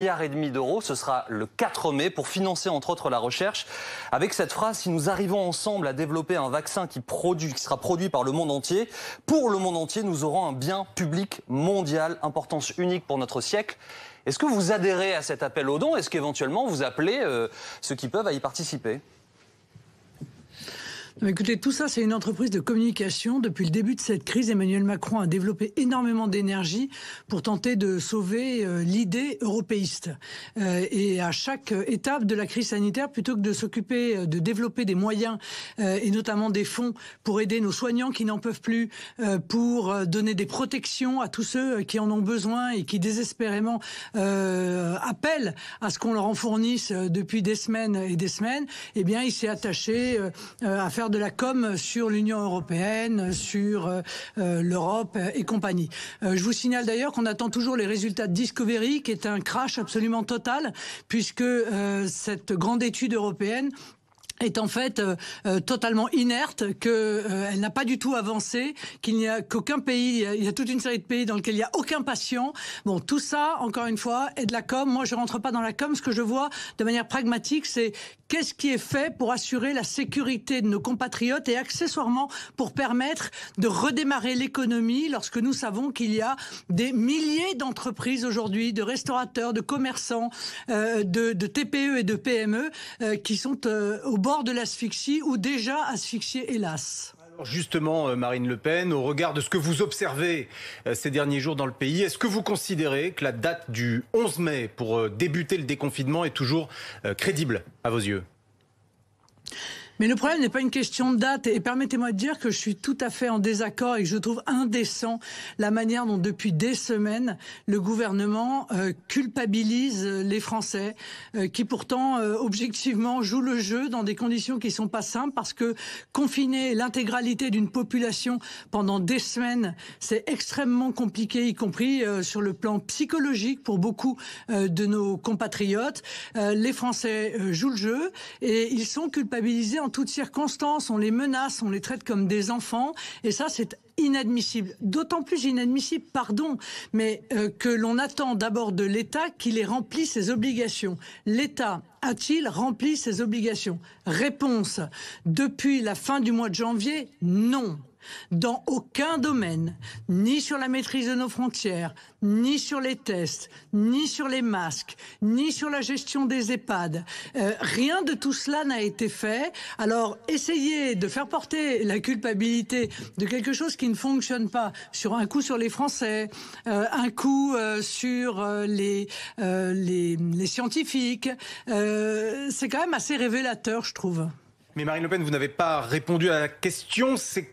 milliard et demi d'euros, ce sera le 4 mai pour financer entre autres la recherche avec cette phrase si nous arrivons ensemble à développer un vaccin qui produit qui sera produit par le monde entier, pour le monde entier, nous aurons un bien public mondial importance unique pour notre siècle. Est-ce que vous adhérez à cet appel au don Est-ce qu'éventuellement vous appelez euh, ceux qui peuvent à y participer écoutez, tout ça, c'est une entreprise de communication. Depuis le début de cette crise, Emmanuel Macron a développé énormément d'énergie pour tenter de sauver euh, l'idée européiste. Euh, et à chaque étape de la crise sanitaire, plutôt que de s'occuper euh, de développer des moyens et notamment des fonds pour aider nos soignants qui n'en peuvent plus, pour donner des protections à tous ceux qui en ont besoin et qui désespérément appellent à ce qu'on leur en fournisse depuis des semaines et des semaines, eh bien, il s'est attaché à faire de la com sur l'Union européenne, sur euh, euh, l'Europe euh, et compagnie. je vous signale d'ailleurs qu'on attend toujours les résultats de Discovery, qui est un crash absolument total, puisque cette grande étude européenne est en fait euh, euh, totalement inerte, qu'elle euh, elle n'a pas du tout avancé, qu'il n'y a qu'aucun pays, il y, a, toute une série de pays dans lesquels il n'y a aucun patient. Bon, tout ça, encore une fois, est de la com. Moi, je rentre pas dans la com. Ce que je vois de manière pragmatique, c'est qu'est-ce qui est fait pour assurer la sécurité de nos compatriotes et accessoirement pour permettre de redémarrer l'économie lorsque nous savons qu'il y a des milliers d'entreprises aujourd'hui, de restaurateurs, de commerçants, de, de, TPE et de PME qui sont au bord de l'asphyxie ou déjà asphyxiée, hélas. Alors justement, euh, Marine Le Pen, au regard de ce que vous observez euh, ces derniers jours dans le pays, est-ce que vous considérez que la date du 11 mai pour euh, débuter le déconfinement est toujours crédible à vos yeux mais le problème n'est pas une question de date. Et permettez-moi de dire que je suis tout à fait en désaccord et que je trouve indécent la manière dont, depuis des semaines, le gouvernement euh, culpabilise euh, les Français, euh, qui pourtant, objectivement, jouent le jeu dans des conditions qui sont pas simples parce que confiner l'intégralité d'une population pendant des semaines, c'est extrêmement compliqué, y compris sur le plan psychologique pour beaucoup de nos compatriotes. les Français jouent le jeu et ils sont culpabilisés en toutes circonstances, on les menace, on les traite comme des enfants, et ça c'est inadmissible. D'autant plus inadmissible, pardon, mais euh, que l'on attend d'abord de l'État qu'il ait rempli ses obligations. L'État a-t-il rempli ses obligations Réponse. Depuis la fin du mois de janvier, non dans aucun domaine, ni sur la maîtrise de nos frontières, ni sur les tests, ni sur les masques, ni sur la gestion des EHPAD. Euh, rien de tout cela n'a été fait. Alors, essayer de faire porter la culpabilité de quelque chose qui ne fonctionne pas sur un coup sur les Français, euh, un coup euh, sur les, scientifiques, c'est quand même assez révélateur, je trouve. Mais Marine Le Pen, vous n'avez pas répondu à la question. C'est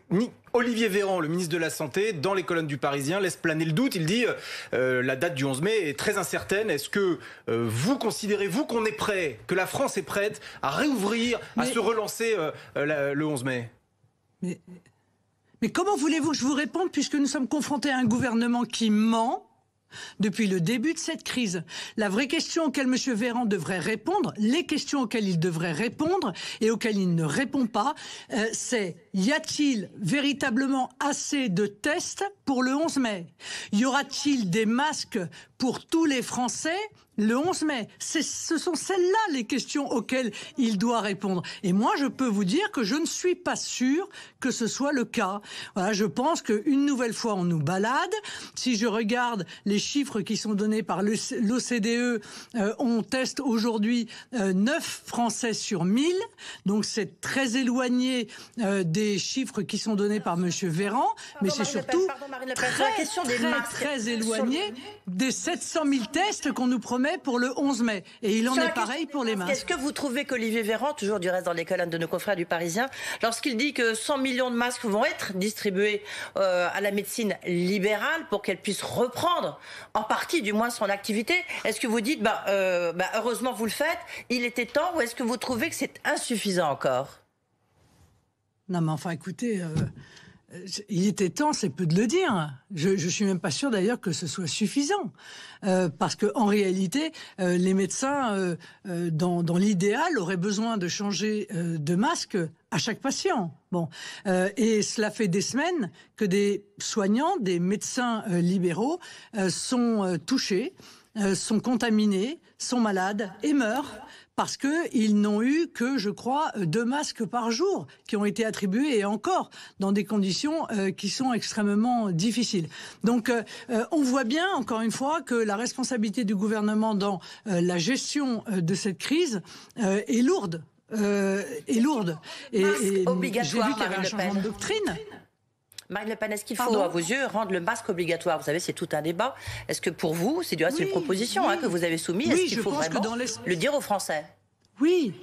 Olivier Véran, le ministre de la Santé, dans les colonnes du Parisien, laisse planer le doute. Il dit euh, euh, la date du 11 mai est très incertaine. Est-ce que euh, vous considérez-vous qu'on est prêt, que la France est prête à réouvrir, à se relancer le 11 mai mais... mais comment voulez-vous que je vous réponde puisque nous sommes confrontés à un gouvernement qui ment depuis le début de cette crise. La vraie question auxquelles M. Véran devrait répondre, les questions auxquelles il devrait répondre et auxquelles il ne répond pas, euh, c'est y a-t-il véritablement assez de tests pour le 11 mai Y aura-t-il des masques pour tous les Français le 11 mai Ce sont celles-là les questions auxquelles il doit répondre. Et moi, je peux vous dire que je ne suis pas sûr que ce soit le cas. Voilà, je pense qu'une nouvelle fois, on nous balade. Si je regarde les chiffres qui sont donnés par l'OCDE, euh, on teste aujourd'hui 9 euh, Français sur 1000. Donc c'est très éloigné euh, des les chiffres qui sont donnés par M. Véran, mais c'est surtout très, très, très éloigné des 700 000 tests qu'on nous promet pour le 11 mai. Et il en est pareil pour les masques. Est-ce que vous trouvez qu'Olivier Véran, toujours du reste dans les colonnes de nos confrères du Parisien, lorsqu'il dit que 100 millions de masques vont être distribués euh, à la médecine libérale pour qu'elle puisse reprendre en partie du moins son activité, est-ce que vous dites, bah, euh, bah heureusement vous le faites, il était temps, ou est-ce que vous trouvez que c'est insuffisant encore non, mais enfin, écoutez, euh, euh, il était temps, c'est peu de le dire. Je, suis même pas sûr d'ailleurs que ce soit suffisant, euh, parce qu'en réalité, les médecins, dans, l'idéal, auraient besoin de changer de masque à chaque patient. Bon, et cela fait des semaines que des soignants, des médecins libéraux sont touchés, sont contaminés, sont malades et meurent parce qu'ils n'ont eu que, je crois, euh, deux masques par jour qui ont été attribués et encore dans des conditions euh, qui sont extrêmement difficiles. Donc euh, on voit bien, encore une fois, que la responsabilité du gouvernement dans la gestion de cette crise est lourde. est lourde. Et, et j'ai vu qu'il y avait un changement de doctrine. Marine Le Pen, est-ce qu'il faut, à vos yeux, rendre le masque obligatoire Vous savez, c'est tout un débat. Est-ce que pour vous, c'est une proposition hein, que vous avez soumise Est-ce qu'il faut vraiment le dire aux Français Oui,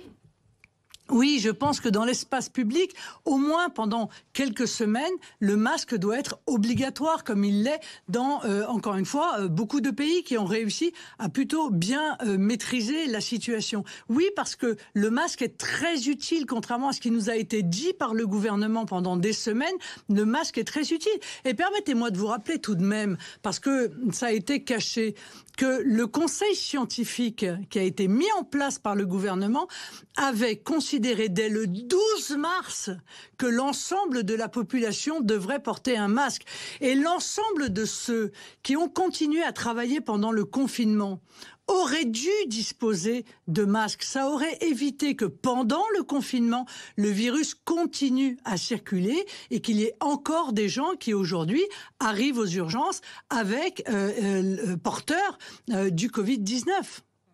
oui, je pense que dans l'espace public, au moins pendant quelques semaines, le masque doit être obligatoire, comme il l'est dans, euh, encore une fois, euh, beaucoup de pays qui ont réussi à plutôt bien euh, maîtriser la situation. Oui, parce que le masque est très utile, contrairement à ce qui nous a été dit par le gouvernement pendant des semaines, le masque est très utile. Et permettez-moi de vous rappeler tout de même, parce que ça a été caché, que le conseil scientifique qui a été mis en place par le gouvernement avait considéré dès le 12 mars que l'ensemble de la population devrait porter un masque. Et l'ensemble de ceux qui ont continué à travailler pendant le confinement aurait dû disposer de masques. Ça aurait évité que pendant le confinement, le virus continue à circuler et qu'il y ait encore des gens qui aujourd'hui arrivent aux urgences avec euh, euh, euh porteurs euh, du Covid-19.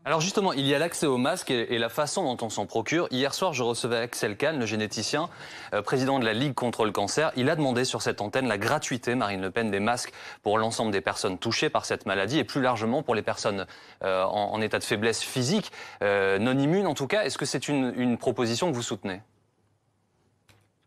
Alors justement, il y a l'accès aux masques et la façon dont on s'en procure. Hier soir, je recevais Axel Kahn, le généticien, euh, président de la Ligue contre le cancer. Il a demandé sur cette antenne la gratuité, Marine Le Pen, des masques pour l'ensemble des personnes touchées par cette maladie et plus largement pour les personnes euh, en, état de faiblesse physique, euh, non immune en tout cas. Est-ce que c'est une proposition que vous soutenez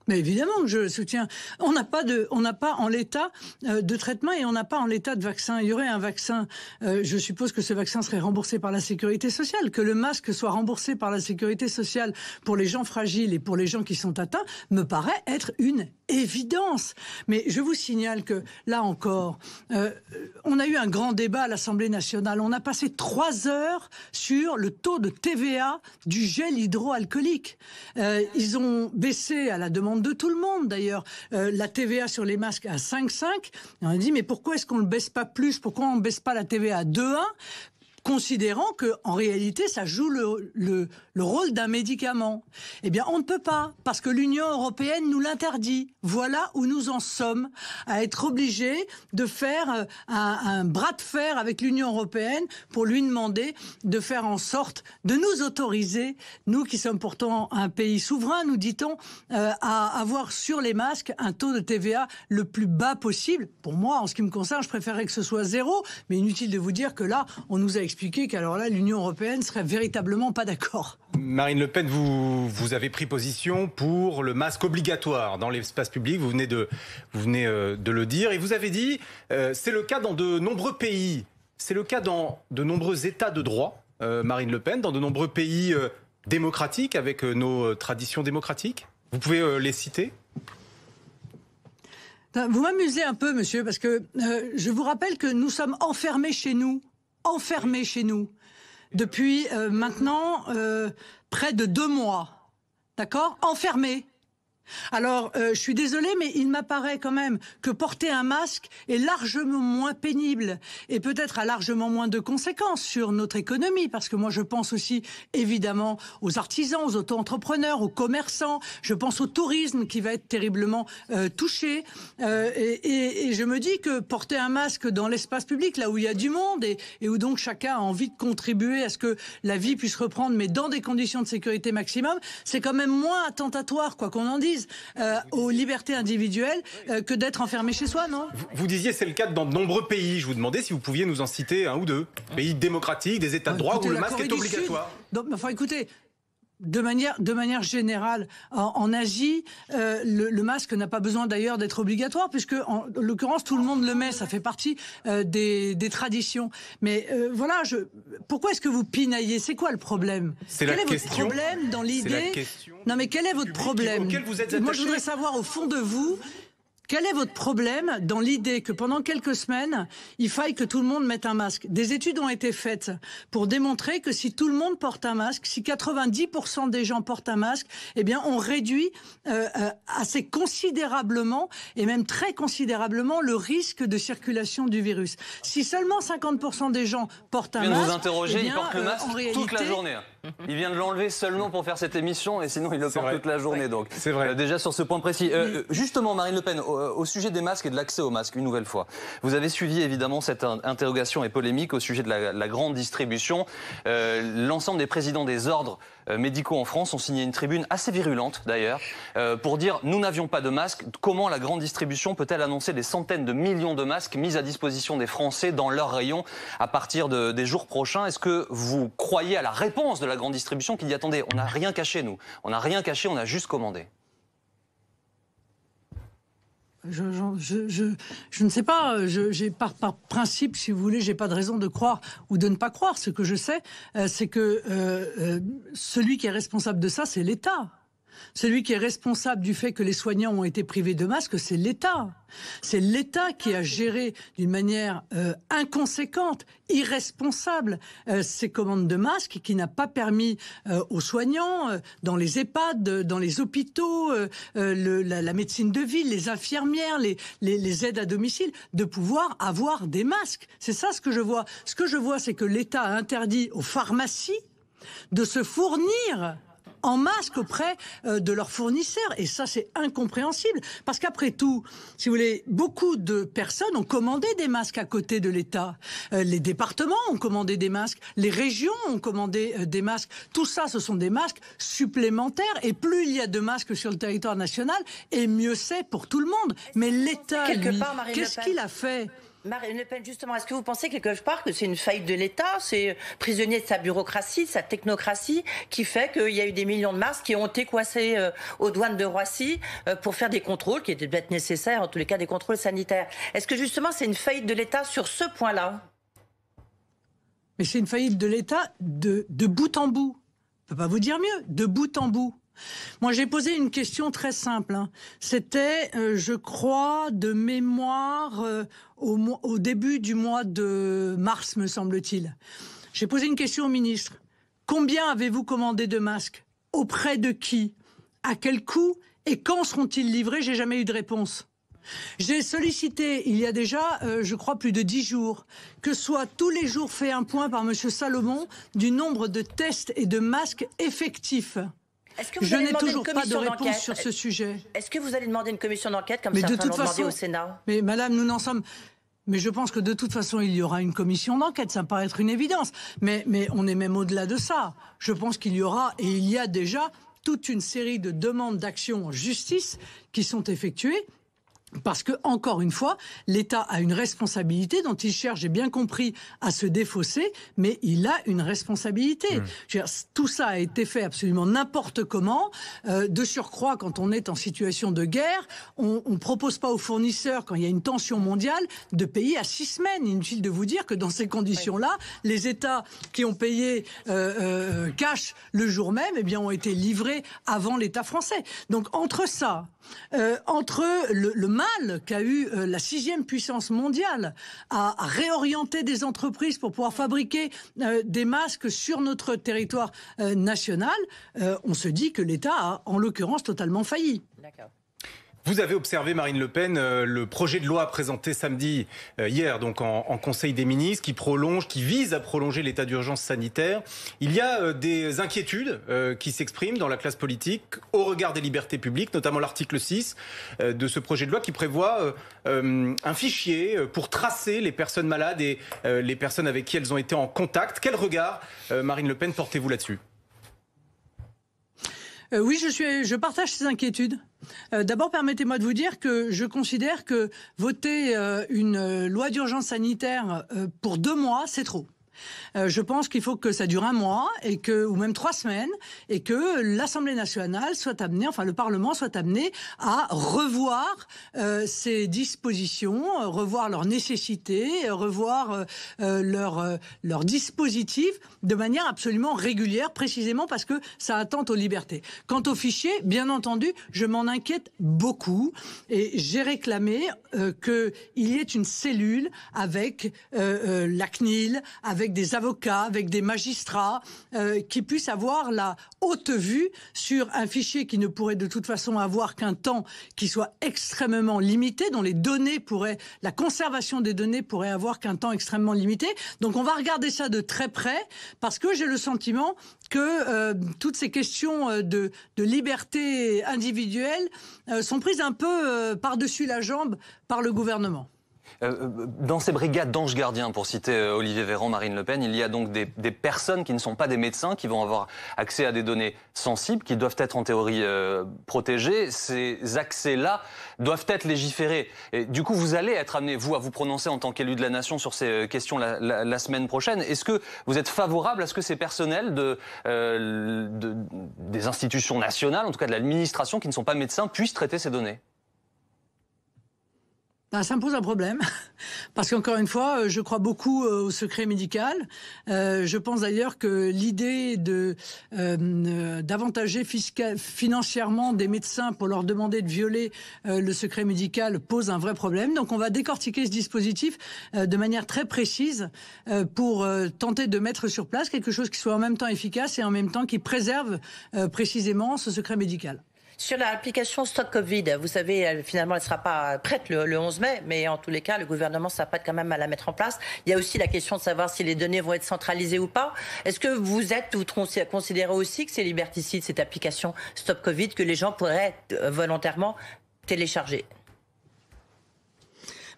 mais évidemment je le soutiens. On n'a pas on n'a pas en l'état euh, de traitement et on n'a pas en l'état de vaccin. Il y aurait un vaccin. Euh, je suppose que ce vaccin serait remboursé par la sécurité sociale, que le masque soit remboursé par la sécurité sociale pour les gens fragiles et pour les gens qui sont atteints me paraît être une évidence. Mais je vous signale que là encore, euh, on a eu un grand débat à l'Assemblée nationale. On a passé trois heures sur le taux de TVA du gel hydroalcoolique. Euh, ils ont baissé, à la demande de tout le monde d'ailleurs, euh, la TVA sur les masques à 5,5. On a dit mais pourquoi est-ce qu'on ne baisse pas plus Pourquoi on ne baisse pas la TVA à 2,1 considérant que en réalité ça joue le, le, le rôle d'un médicament. Eh bien, on ne peut pas parce que l'Union européenne nous l'interdit. Voilà où nous en sommes à être obligés de faire euh, un, un bras de fer avec l'Union européenne pour lui demander de faire en sorte de nous autoriser, nous qui sommes pourtant un pays souverain, nous dit-on, euh, à avoir sur les masques un taux de TVA le plus bas possible. Pour moi, en ce qui me concerne, je préférerais que ce soit zéro, mais inutile de vous dire que là, on nous a expliquer qu'alors là, l'Union européenne serait véritablement pas d'accord. Marine Le Pen, vous, vous avez pris position pour le masque obligatoire dans l'espace public, vous venez, de, vous venez euh, de le dire, et vous avez dit, euh, c'est le cas dans de nombreux pays, c'est le cas dans de nombreux États de droit, euh, Marine Le Pen, dans de nombreux pays démocratiques, avec nos traditions démocratiques. Vous pouvez les citer vous m'amusez un peu, monsieur, parce que je vous rappelle que nous sommes enfermés chez nous enfermés chez nous depuis euh, maintenant euh, près de deux mois. D'accord Enfermés. Alors, euh, je suis désolée, mais il m'apparaît quand même que porter un masque est largement moins pénible et peut-être a largement moins de conséquences sur notre économie, parce que moi je pense aussi évidemment aux artisans, aux auto-entrepreneurs, aux commerçants, je pense au tourisme qui va être terriblement euh, touché, euh, et, je me dis que porter un masque dans l'espace public, là où il y a du monde et, et où donc chacun a envie de contribuer à ce que la vie puisse reprendre, mais dans des conditions de sécurité maximum, c'est quand même moins attentatoire, quoi qu'on en dise. Euh, aux libertés individuelles euh, que d'être enfermé chez soi, non vous, disiez c'est le cas dans de nombreux pays. Je vous demandais si vous pouviez nous en citer un ou deux. Pays démocratiques, des États de bah, droit où le masque est obligatoire. Non, mais enfin, écoutez, de manière, générale, en, Asie, euh, le, masque n'a pas besoin d'ailleurs d'être obligatoire, puisque en, l'occurrence tout le monde le met, ça fait partie euh, des, traditions. Mais euh, voilà, pourquoi est-ce que vous pinaillez C'est quoi le problème Quel est votre problème dans l'idée Non, mais quel est votre problème Moi, je voudrais savoir au fond de vous quel est votre problème dans l'idée que pendant quelques semaines, il faille que tout le monde mette un masque Des études ont été faites pour démontrer que si tout le monde porte un masque, si 90% des gens portent un masque, eh bien, on réduit euh, euh, assez considérablement et même très considérablement le risque de circulation du virus. Si seulement 50% des gens portent un masque, eh euh, toute la journée. Hein. Il vient de l'enlever seulement pour faire cette émission et sinon il le porte toute la journée. Donc c'est vrai. Euh, déjà sur ce point précis. Euh, euh, justement, Marine Le Pen, au, sujet des masques et de l'accès aux masques, une nouvelle fois. Vous avez suivi évidemment cette interrogation et polémique au sujet de la, grande distribution. L'ensemble des présidents des ordres euh, médicaux en France ont signé une tribune assez virulente d'ailleurs euh, pour dire nous n'avions pas de masques, comment la grande distribution peut-elle annoncer des centaines de millions de masques mis à disposition des Français dans leurs rayons à partir des jours prochains Est-ce que vous croyez à la réponse de la grande distribution qui dit attendez, on n'a rien caché nous, on n'a rien caché, on a juste commandé je, ne sais pas. j'ai par, par, principe, si vous voulez, j'ai pas de raison de croire ou de ne pas croire. Ce que je sais, euh, c'est que euh, euh, celui qui est responsable de ça, c'est l'État. Celui qui est responsable du fait que les soignants ont été privés de masques, c'est l'État. C'est l'État qui a géré d'une manière euh, inconséquente, irresponsable, euh, ces commandes de masques qui n'a pas permis euh, aux soignants, dans les EHPAD, dans les hôpitaux, la, médecine de ville, les infirmières, les, aides à domicile, de pouvoir avoir des masques. C'est ça ce que je vois. Ce que je vois, c'est que l'État a interdit aux pharmacies de se fournir en masque auprès euh, de leurs fournisseurs. Et ça, c'est incompréhensible. Parce qu'après tout, si vous voulez, beaucoup de personnes ont commandé des masques à côté de l'État. Euh, les départements ont commandé des masques. Les régions ont commandé euh, des masques. Tout ça, ce sont des masques supplémentaires. Et plus il y a de masques sur le territoire national, et mieux c'est pour tout le monde. Mais l'État, qu'est-ce qu'il a fait Marine Le Pen, justement, est-ce que vous pensez quelque part que c'est une faillite de l'État, c'est prisonnier de sa bureaucratie, de sa technocratie, qui fait qu'il y a eu des millions de masques qui ont été coincés euh, aux douanes de Roissy euh, pour faire des contrôles, qui étaient peut-être nécessaires, en tous les cas des contrôles sanitaires. Est-ce que justement c'est une faillite de l'État sur ce point-là Mais c'est une faillite de l'État de, de bout en bout. Je ne peux pas vous dire mieux, de bout en bout. Moi, j'ai posé une question très simple. Hein. C'était, euh, je crois, de mémoire euh, au, début du mois de mars, me semble-t-il. J'ai posé une question au ministre. Combien avez-vous commandé de masques Auprès de qui À quel coût Et quand seront-ils livrés J'ai jamais eu de réponse. J'ai sollicité, il y a déjà, euh, je crois, plus de dix jours, que soit tous les jours fait un point par M. Salomon du nombre de tests et de masques effectifs que je n'ai toujours pas de réponse sur ce sujet. Est-ce que vous allez demander une commission d'enquête comme ça de toute façon, au Sénat Mais madame, nous n'en sommes. Mais je pense que de toute façon, il y aura une commission d'enquête, ça paraît être une évidence. Mais, mais on est même au-delà de ça. Je pense qu'il y aura, et il y a déjà, toute une série de demandes d'action en justice qui sont effectuées parce que, encore une fois, l'État a une responsabilité dont il cherche, j'ai bien compris, à se défausser, mais il a une responsabilité. Hmm. tout ça a été fait absolument n'importe comment. Euh, de surcroît, quand on est en situation de guerre, on ne propose pas aux fournisseurs, quand il y a une tension mondiale, de payer à six semaines. Inutile de vous dire que dans ces conditions-là, les États qui ont payé euh, euh, cash le jour même, eh bien, ont été livrés avant l'État français. Donc, entre ça, euh, entre le, mal qu'a eu euh, la sixième puissance mondiale à, réorienter des entreprises pour pouvoir fabriquer euh, des masques sur notre territoire national, on se dit que l'État a en l'occurrence totalement failli. D'accord. Vous avez observé, Marine Le Pen, euh, le projet de loi présenté samedi, euh, hier, donc en, Conseil des ministres, qui prolonge, qui vise à prolonger l'état d'urgence sanitaire. Il y a euh, des inquiétudes qui s'expriment dans la classe politique au regard des libertés publiques, notamment l'article 6 de ce projet de loi qui prévoit un fichier pour tracer les personnes malades et les personnes avec qui elles ont été en contact. Quel regard, Marine Le Pen, portez-vous là-dessus oui, je, suis, je partage ces inquiétudes. Euh, d'abord, permettez-moi de vous dire que je considère que voter euh, une euh, loi d'urgence sanitaire pour deux mois, c'est trop. Euh, je pense qu'il faut que ça dure un mois et que, ou même trois semaines, et que l'Assemblée nationale soit amenée, enfin le Parlement soit amené à revoir ces euh, dispositions, euh, revoir leurs nécessités, revoir leur, leur dispositif de manière absolument régulière, précisément parce que ça attente aux libertés. Quant aux fichiers, bien entendu, je m'en inquiète beaucoup et j'ai réclamé qu'il y ait une cellule avec la CNIL, avec avec des avocats, avec des magistrats, euh, qui puissent avoir la haute vue sur un fichier qui ne pourrait de toute façon avoir qu'un temps qui soit extrêmement limité, dont les données pourraient, la conservation des données pourrait avoir qu'un temps extrêmement limité. Donc on va regarder ça de très près parce que j'ai le sentiment que euh, toutes ces questions euh, de, liberté individuelle sont prises un peu par-dessus la jambe par le gouvernement. Euh, euh, dans ces brigades d'ange gardiens, pour citer euh, Olivier Véran, Marine Le Pen, il y a donc des, personnes qui ne sont pas des médecins, qui vont avoir accès à des données sensibles, qui doivent être en théorie protégées. Ces accès-là doivent être légiférés. Et du coup, vous allez être amené, vous, à vous prononcer en tant qu'élu de la nation sur ces questions la, semaine prochaine. Est-ce que vous êtes favorable à ce que ces personnels de, des institutions nationales, en tout cas de l'administration, qui ne sont pas médecins, puissent traiter ces données ben, ça me pose un problème, parce qu'encore une fois, euh, je crois beaucoup euh, au secret médical. Euh, je pense d'ailleurs que l'idée de d'avantager financièrement des médecins pour leur demander de violer le secret médical pose un vrai problème. Donc on va décortiquer ce dispositif de manière très précise pour tenter de mettre sur place quelque chose qui soit en même temps efficace et en même temps qui préserve précisément ce secret médical. Sur l'application Stop Covid, vous savez, finalement, elle ne sera pas prête le, 11 mai, mais en tous les cas, le gouvernement s'apprête quand même à la mettre en place. Il y a aussi la question de savoir si les données vont être centralisées ou pas. Est-ce que vous êtes ou considérez aussi que c'est liberticide, cette application Stop Covid, que les gens pourraient euh, volontairement télécharger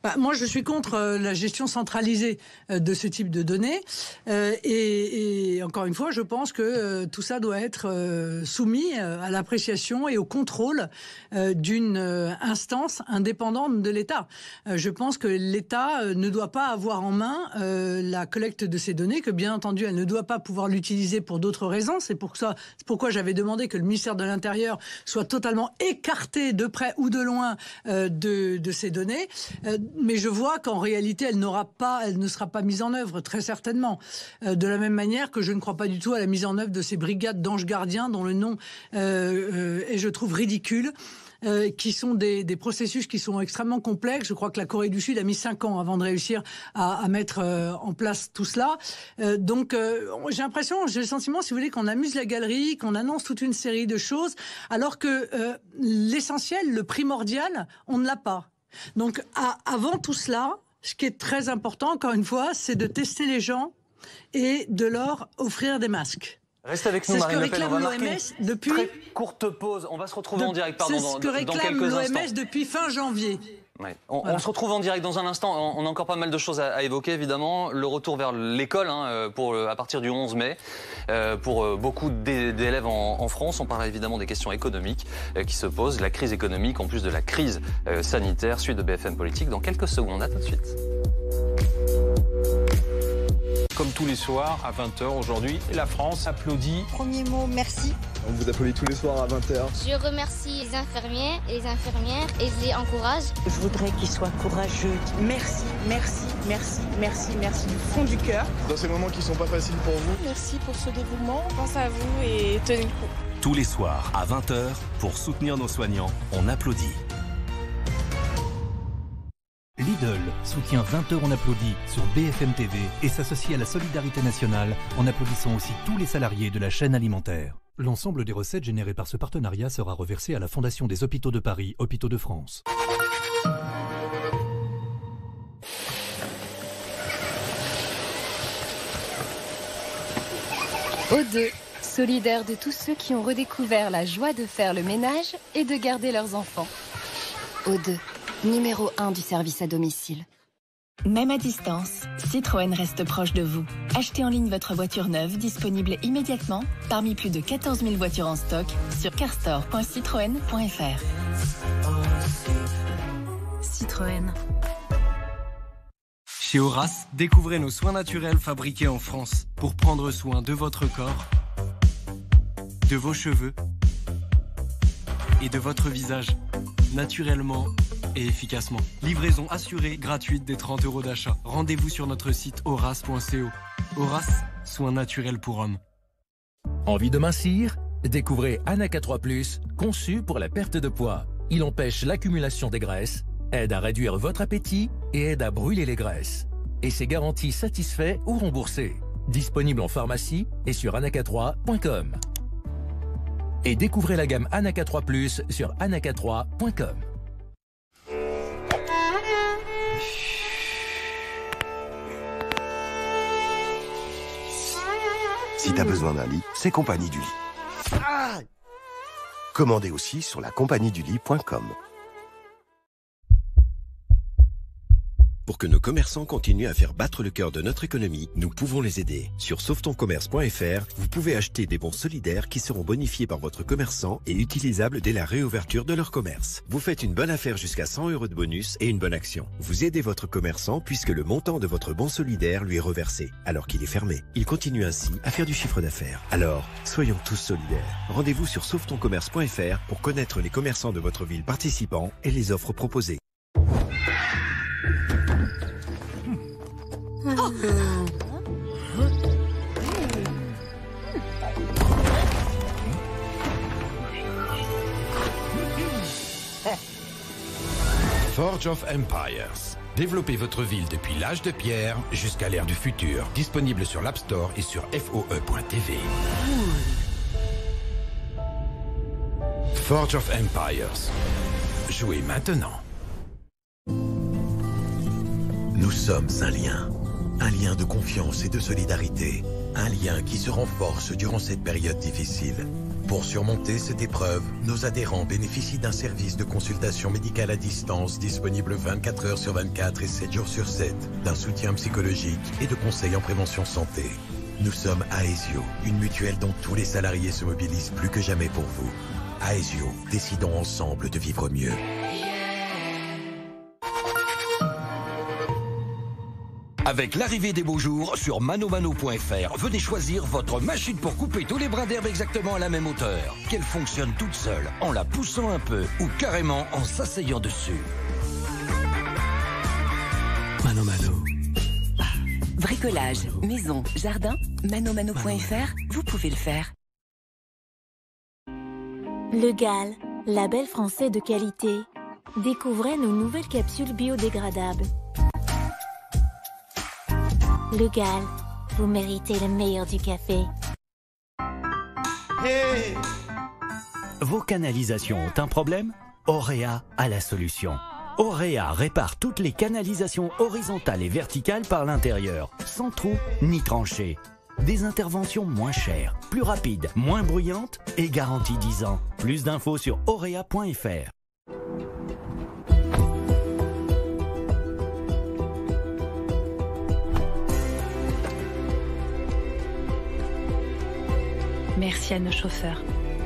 bah, moi, je suis contre euh, la gestion centralisée euh, de ce type de données. Euh, et, encore une fois, je pense que tout ça doit être soumis à l'appréciation et au contrôle d'une instance indépendante de l'État. je pense que l'État ne doit pas avoir en main la collecte de ces données, que bien entendu, elle ne doit pas pouvoir l'utiliser pour d'autres raisons. C'est pour ça, pourquoi j'avais demandé que le ministère de l'Intérieur soit totalement écarté de près ou de loin de, de, ces données mais je vois qu'en réalité, elle n'aura pas, elle ne sera pas mise en œuvre, très certainement. Euh, de la même manière que je ne crois pas du tout à la mise en œuvre de ces brigades d'ange gardiens dont le nom euh, euh est, je trouve, ridicule. Euh, qui sont des, processus qui sont extrêmement complexes. Je crois que la Corée du Sud a mis cinq ans avant de réussir à, mettre en place tout cela. donc j'ai l'impression, j'ai le sentiment, si vous voulez, qu'on amuse la galerie, qu'on annonce toute une série de choses, alors que l'essentiel, le primordial, on ne l'a pas. Donc avant tout cela, ce qui est très important, encore une fois, c'est de tester les gens et de leur offrir des masques. Reste avec nous, Marine ce que réclame l'OMS depuis. Très courte pause. On va se retrouver en direct, pardon, dans, dans quelques instants. C'est ce que réclame l'OMS depuis fin janvier. On, se retrouve en direct dans un instant. On, a encore pas mal de choses à, évoquer, évidemment. Le retour vers l'école hein, euh, pour, euh, à partir du 11 mai euh, pour beaucoup d'élèves en, France. On parle évidemment des questions économiques qui se posent, la crise économique en plus de la crise sanitaire, suite de BFM Politique, dans quelques secondes. À tout de suite. Comme tous les soirs à 20h aujourd'hui, la France applaudit. Premier mot, merci. On vous applaudit tous les soirs à 20h. Je remercie les infirmiers et les infirmières et je les encourage. Je voudrais qu'ils soient courageux. Merci, merci, merci, merci, merci du fond du cœur. Dans ces moments qui ne sont pas faciles pour vous. Merci pour ce dévouement. pense à vous et tenez le coup. Tous les soirs à 20h, pour soutenir nos soignants, on applaudit. Lidl soutient 20 heures en applaudit sur BFM TV et s'associe à la solidarité nationale en applaudissant aussi tous les salariés de la chaîne alimentaire. L'ensemble des recettes générées par ce partenariat sera reversé à la Fondation des Hôpitaux de Paris, Hôpitaux de France. o deux, solidaire de tous ceux qui ont redécouvert la joie de faire le ménage et de garder leurs enfants. o deux numéro 1 du service à domicile. Même à distance, Citroën reste proche de vous. Achetez en ligne votre voiture neuve disponible immédiatement parmi plus de 14 000 voitures en stock sur carstore.citroën.fr. Citroën. Chez Horace, découvrez nos soins naturels fabriqués en France pour prendre soin de votre corps, de vos cheveux et de votre visage, naturellement et efficacement. Livraison assurée, gratuite des 30 euros d'achat. Rendez-vous sur notre site horace.co. Horace, soins naturels pour hommes. Envie de mincir Découvrez Anaca 3 Plus, conçu pour la perte de poids. Il empêche l'accumulation des graisses, aide à réduire votre appétit et aide à brûler les graisses. Et ses garanti satisfait ou remboursé. Disponible en pharmacie et sur anaca3.com. Et découvrez la gamme Anaca 3 sur anaca3.com. Si t'as besoin d'un lit, c'est Compagnie du Lit. Commandez aussi sur la compagnie du lit.com Pour que nos commerçants continuent à faire battre le cœur de notre économie, nous pouvons les aider. Sur sauvetoncommerce.fr, vous pouvez acheter des bons solidaires qui seront bonifiés par votre commerçant et utilisables dès la réouverture de leur commerce. Vous faites une bonne affaire jusqu'à 100 euros de bonus et une bonne action. Vous aidez votre commerçant puisque le montant de votre bon solidaire lui est reversé, alors qu'il est fermé. Il continue ainsi à faire du chiffre d'affaires. Alors, soyons tous solidaires. Rendez-vous sur sauvetoncommerce.fr pour connaître les commerçants de votre ville participants et les offres proposées. Forge of Empires. Développez votre ville depuis l'âge de pierre jusqu'à l'ère du futur. Disponible sur l'App Store et sur foe.tv. Forge of Empires. Jouez maintenant. Nous sommes un lien. Un lien de confiance et de solidarité. Un lien qui se renforce durant cette période difficile. Pour surmonter cette épreuve, nos adhérents bénéficient d'un service de consultation médicale à distance disponible 24 heures sur 24 et 7 jours sur 7, d'un soutien psychologique et de conseils en prévention santé. Nous sommes Aesio, une mutuelle dont tous les salariés se mobilisent plus que jamais pour vous. Aesio, décidons ensemble de vivre mieux. Avec l'arrivée des beaux jours sur manomano.fr, venez choisir votre machine pour couper tous les brins d'herbe exactement à la même hauteur. Qu'elle fonctionne toute seule, en la poussant un peu ou carrément en s'asseyant dessus. ManoMano Bricolage, maison, jardin, manomano.fr, vous pouvez le faire. Le GAL, label français de qualité. Découvrez nos nouvelles capsules biodégradables Lugal, vous méritez le meilleur du café. Vos canalisations ont un problème Auréa a la solution. Auréa répare toutes les canalisations horizontales et verticales par l'intérieur, sans trou ni tranchées. Des interventions moins chères, plus rapides, moins bruyantes et garanties 10 ans. Plus d'infos sur auréa.fr. Merci à nos chauffeurs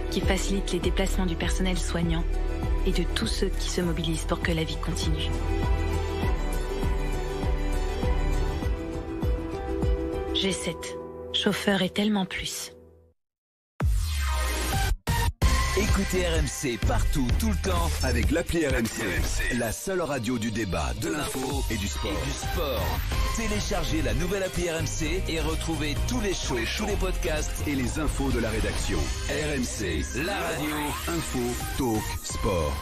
qui facilitent les déplacements du personnel soignant et de tous ceux qui se mobilisent pour que la vie continue. G7, chauffeur et tellement plus. Écoutez RMC partout, tout le temps, avec l'appli RMC. La seule radio du débat, de l'info et du sport. Téléchargez la nouvelle appli RMC et retrouvez tous les shows, tous les podcasts et les infos de la rédaction. RMC, la radio, info, talk, sport.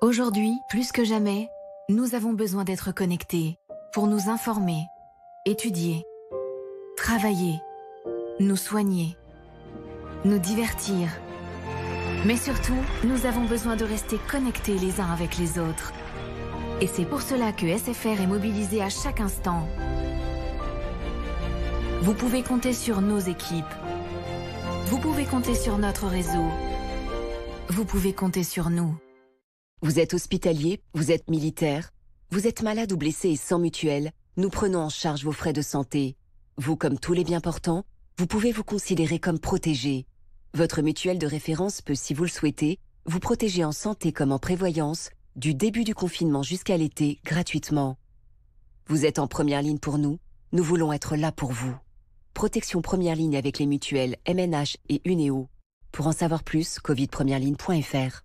Aujourd'hui, plus que jamais, nous avons besoin d'être connectés pour nous informer, étudier, travailler, nous soigner nous divertir. Mais surtout, nous avons besoin de rester connectés les uns avec les autres. Et c'est pour cela que SFR est mobilisé à chaque instant. Vous pouvez compter sur nos équipes. Vous pouvez compter sur notre réseau. Vous pouvez compter sur nous. Vous êtes hospitalier, vous êtes militaire, vous êtes malade ou blessé et sans mutuelle, nous prenons en charge vos frais de santé. Vous, comme tous les bien portants, vous pouvez vous considérer comme protégé. Votre mutuelle de référence peut, si vous le souhaitez, vous protéger en santé comme en prévoyance, du début du confinement jusqu'à l'été, gratuitement. Vous êtes en première ligne pour nous, nous voulons être là pour vous. Protection première ligne avec les mutuelles MNH et UNEO. Pour en savoir plus, covidpremièreligne.fr.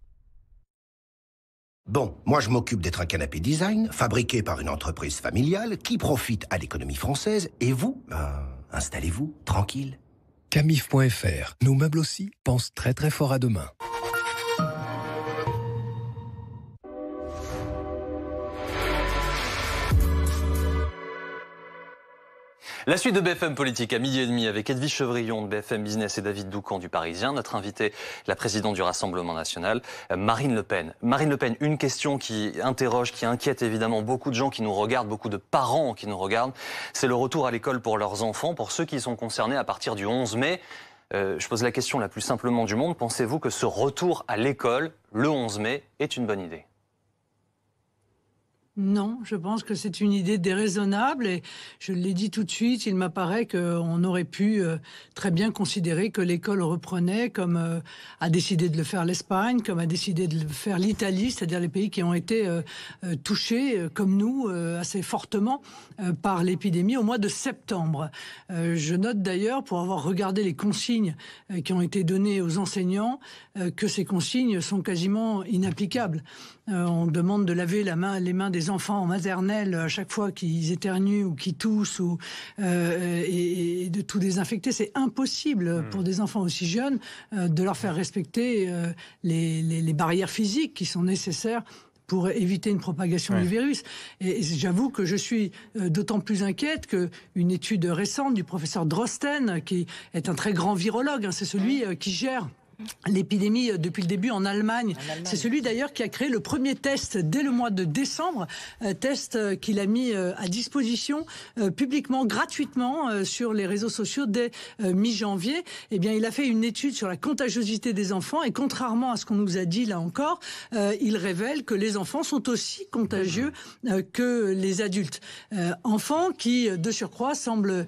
Bon, moi je m'occupe d'être un canapé design, fabriqué par une entreprise familiale qui profite à l'économie française, et vous ben, Installez-vous, tranquille. Camif.fr, nos meubles aussi, pensent très très fort à demain. La suite de BFM Politique à midi et demi avec Edwige Chevrillon de BFM Business et David Doucan du Parisien. Notre invité, la présidente du Rassemblement National, Marine Le Pen. Marine Le Pen, une question qui interroge, qui inquiète évidemment beaucoup de gens qui nous regardent, beaucoup de parents qui nous regardent, c'est le retour à l'école pour leurs enfants, pour ceux qui sont concernés à partir du 11 mai. Euh, je pose la question la plus simplement du monde. Pensez-vous que ce retour à l'école le 11 mai est une bonne idée non, je pense que c'est une idée déraisonnable et je l'ai dit tout de suite, il m'apparaît qu'on aurait pu euh, très bien considérer que l'école reprenait comme euh, a décidé de le faire l'Espagne, comme a décidé de le faire l'Italie, c'est-à-dire les pays qui ont été euh, touchés comme nous assez fortement par l'épidémie au mois de septembre. Je note d'ailleurs, pour avoir regardé les consignes qui ont été données aux enseignants, que ces consignes sont quasiment inapplicables. Euh, on demande de laver les mains des enfants en maternelle à chaque fois qu'ils éternuent ou qu'ils toussent euh, et, de tout désinfecter. C'est impossible hmm. pour des enfants aussi jeunes euh, de leur faire respecter les, barrières physiques qui sont nécessaires pour éviter une propagation du virus. Et, j'avoue que je suis d'autant plus inquiète qu'une étude récente du professeur Drosten, qui est un très grand virologue, hein, c'est celui hmm. qui gère L'épidémie euh, depuis le début en Allemagne, c'est celui d'ailleurs qui a créé le premier test dès le mois de décembre, euh, test euh, qu'il a mis à disposition publiquement, gratuitement sur les réseaux sociaux dès mi-janvier. Eh bien, il a fait une étude sur la contagiosité des enfants et contrairement à ce qu'on nous a dit là encore, il révèle que les enfants sont aussi contagieux que les adultes. enfants qui, de surcroît, semblent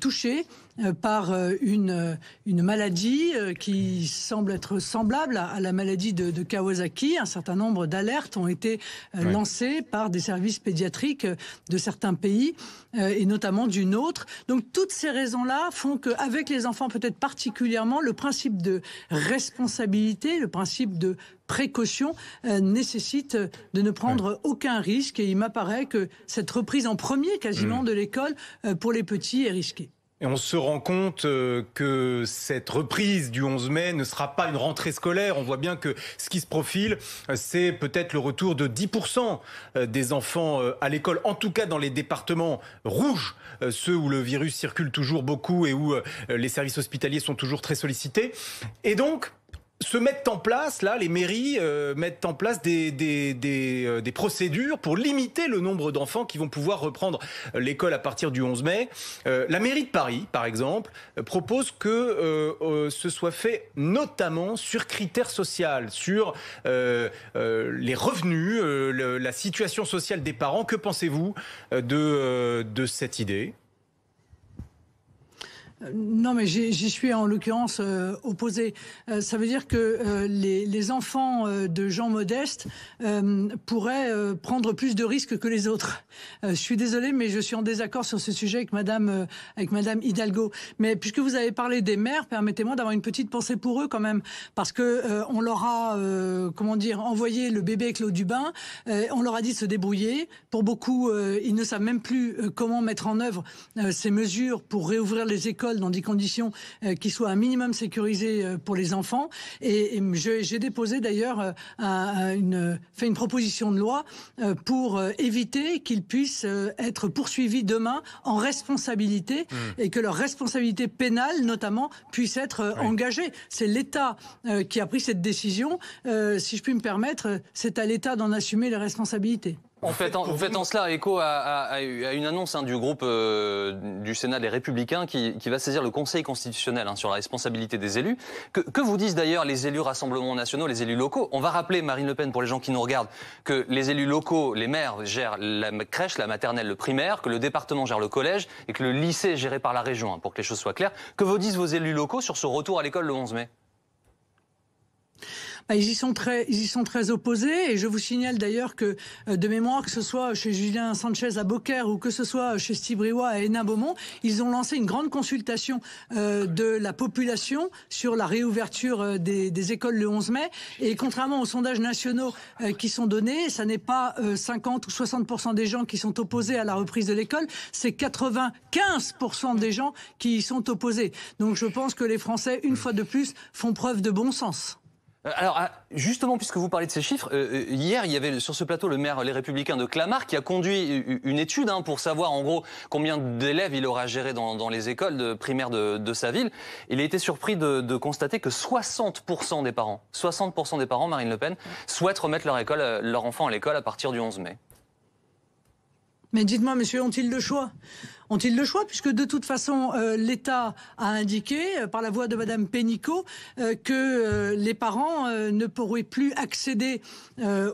touchés euh, par euh, euh, une, maladie qui semble être semblable à la maladie de, Kawasaki. Un certain nombre d'alertes ont été lancées par des services pédiatriques de certains pays et notamment d'une autre. Donc toutes ces raisons-là font qu'avec les enfants peut-être particulièrement, le principe de responsabilité, le principe de précaution nécessite de ne prendre aucun risque et il m'apparaît que cette reprise en premier quasiment mmh. de l'école pour les petits est risquée. Et on se rend compte euh, que cette reprise du 11 mai ne sera pas une rentrée scolaire. On voit bien que ce qui se profile, euh, c'est peut-être le retour de 10% euh, des enfants à l'école, en tout cas dans les départements rouges, ceux où le virus circule toujours beaucoup et où les services hospitaliers sont toujours très sollicités. Et donc, se mettent en place, là, les mairies euh, mettent en place des, euh, des, procédures pour limiter le nombre d'enfants qui vont pouvoir reprendre euh, l'école à partir du 11 mai. la mairie de Paris, par exemple, propose que ce soit fait notamment sur critères sociaux, sur les revenus, la situation sociale des parents. Que pensez-vous de, de cette idée euh, non, mais j'y suis en l'occurrence euh, opposé. Euh, ça veut dire que les, enfants de gens modestes pourraient prendre plus de risques que les autres. je suis désolé, mais je suis en désaccord sur ce sujet avec Madame, avec Madame Hidalgo. Mais puisque vous avez parlé des mères, permettez-moi d'avoir une petite pensée pour eux quand même, parce que on leur a, comment dire, envoyé le bébé avec l'eau du bain. on leur a dit de se débrouiller. Pour beaucoup, ils ne savent même plus comment mettre en œuvre ces mesures pour réouvrir les écoles dans des conditions euh, qui soient un minimum sécurisées euh, pour les enfants. Et, j'ai déposé d'ailleurs euh, une, fait une proposition de loi pour éviter qu'ils puissent être poursuivis demain en responsabilité mmh. et que leur responsabilité pénale, notamment, puisse être engagée. C'est l'État qui a pris cette décision. Si je puis me permettre, c'est à l'État d'en assumer les responsabilités. Vous faites, en, vous en cela écho à, une annonce hein, du groupe euh, du Sénat des Républicains qui, va saisir le Conseil constitutionnel hein, sur la responsabilité des élus. Que, vous disent d'ailleurs les élus rassemblements nationaux, les élus locaux On va rappeler, Marine Le Pen, pour les gens qui nous regardent, que les élus locaux, les maires gèrent la crèche, la maternelle, le primaire, que le département gère le collège et que le lycée est géré par la région, hein, pour que les choses soient claires. Que vous disent vos élus locaux sur ce retour à l'école le 11 mai ah, ils y sont très, ils sont très opposés. Et je vous signale d'ailleurs que euh, de mémoire, que ce soit chez Julien Sanchez à Beaucaire ou que ce soit chez Steve à Hénin Beaumont, ils ont lancé une grande consultation euh, de la population sur la réouverture euh, des, écoles le 11 mai. Et contrairement aux sondages nationaux qui sont donnés, ça n'est pas 50 ou 60 des gens qui sont opposés à la reprise de l'école, c'est 95 des gens qui y sont opposés. Donc je pense que les Français, une fois de plus, font preuve de bon sens. Euh, alors, ah, justement, puisque vous parlez de ces chiffres, euh, euh, hier, il y avait sur ce plateau le maire Les Républicains de Clamart qui a conduit une étude hein, pour savoir, en gros, combien d'élèves il aura géré dans, les écoles de, primaires de, sa ville. Il a été surpris de, constater que 60% des parents, 60% des parents, Marine Le Pen, souhaitent remettre leur, école, leur enfant à l'école à partir du 11 mai. Mais dites-moi, monsieur, ont-ils le choix ont-ils le choix Puisque de toute façon, euh, l'État a indiqué, euh, par la voix de Madame Pénicaud, euh, que les parents ne pourraient plus accéder